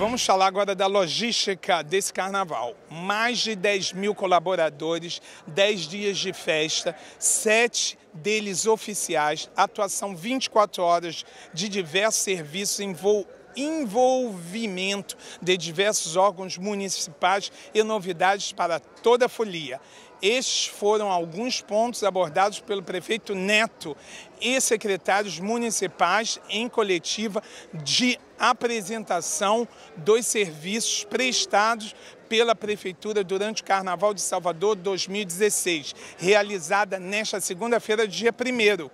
Vamos falar agora da logística desse carnaval. Mais de 10 mil colaboradores, 10 dias de festa, 7 deles oficiais, atuação 24 horas de diversos serviços em voo envolvimento de diversos órgãos municipais e novidades para toda a folia. Estes foram alguns pontos abordados pelo prefeito Neto e secretários municipais em coletiva de apresentação dos serviços prestados pela Prefeitura durante o Carnaval de Salvador 2016, realizada nesta segunda-feira, dia 1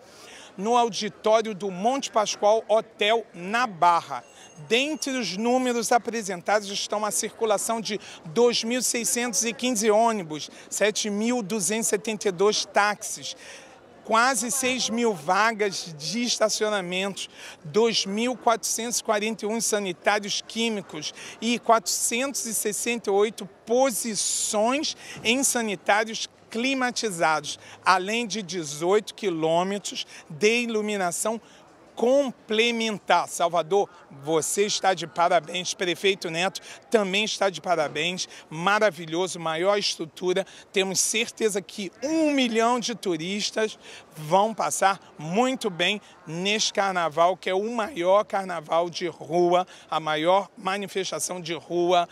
no auditório do Monte Pascoal Hotel na Barra. Dentre os números apresentados estão a circulação de 2.615 ônibus, 7.272 táxis, quase 6 mil vagas de estacionamentos, 2.441 sanitários químicos e 468 posições em sanitários climatizados, além de 18 quilômetros de iluminação complementar. Salvador, você está de parabéns. Prefeito Neto também está de parabéns. Maravilhoso, maior estrutura. Temos certeza que um milhão de turistas vão passar muito bem neste carnaval, que é o maior carnaval de rua, a maior manifestação de rua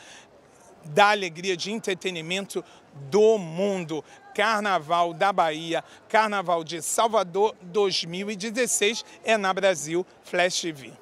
da alegria, de entretenimento do mundo. Carnaval da Bahia, Carnaval de Salvador 2016 é na Brasil Flash TV.